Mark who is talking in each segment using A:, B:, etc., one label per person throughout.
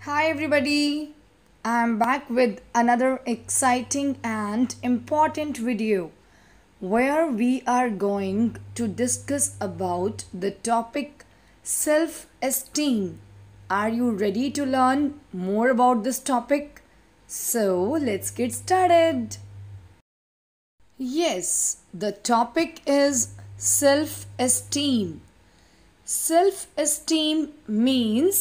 A: Hi, everybody. I'm back with another exciting and important video where we are going to discuss about the topic self esteem. Are you ready to learn more about this topic? So, let's get started. Yes, the topic is self esteem. Self esteem means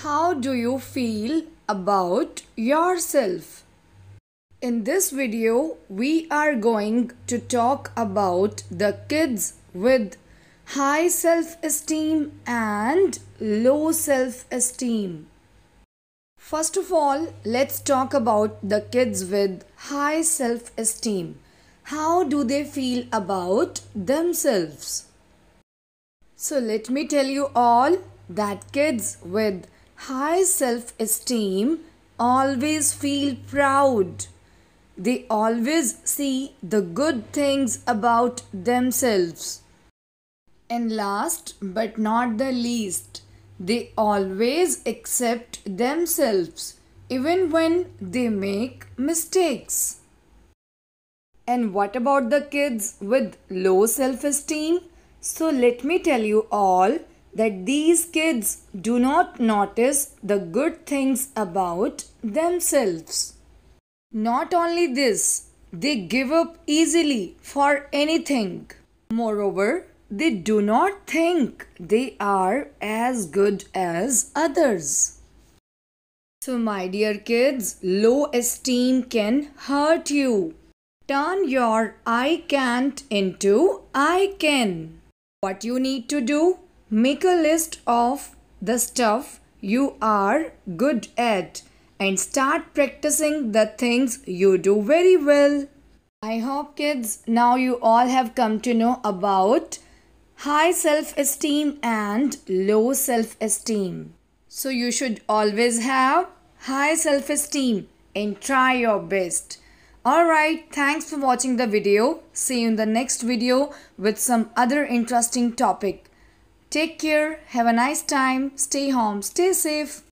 A: how do you feel about yourself? In this video, we are going to talk about the kids with high self-esteem and low self-esteem. First of all, let's talk about the kids with high self-esteem. How do they feel about themselves? So let me tell you all that kids with high self esteem always feel proud. They always see the good things about themselves. And last but not the least, they always accept themselves even when they make mistakes. And what about the kids with low self esteem? So, let me tell you all that these kids do not notice the good things about themselves. Not only this, they give up easily for anything. Moreover, they do not think they are as good as others. So, my dear kids, low esteem can hurt you. Turn your I can't into I can. What you need to do Make a list of the stuff you are good at and start practicing the things you do very well. I hope, kids, now you all have come to know about high self esteem and low self esteem. So, you should always have high self esteem and try your best. Alright, thanks for watching the video. See you in the next video with some other interesting topic. Take care, have a nice time, stay home, stay safe.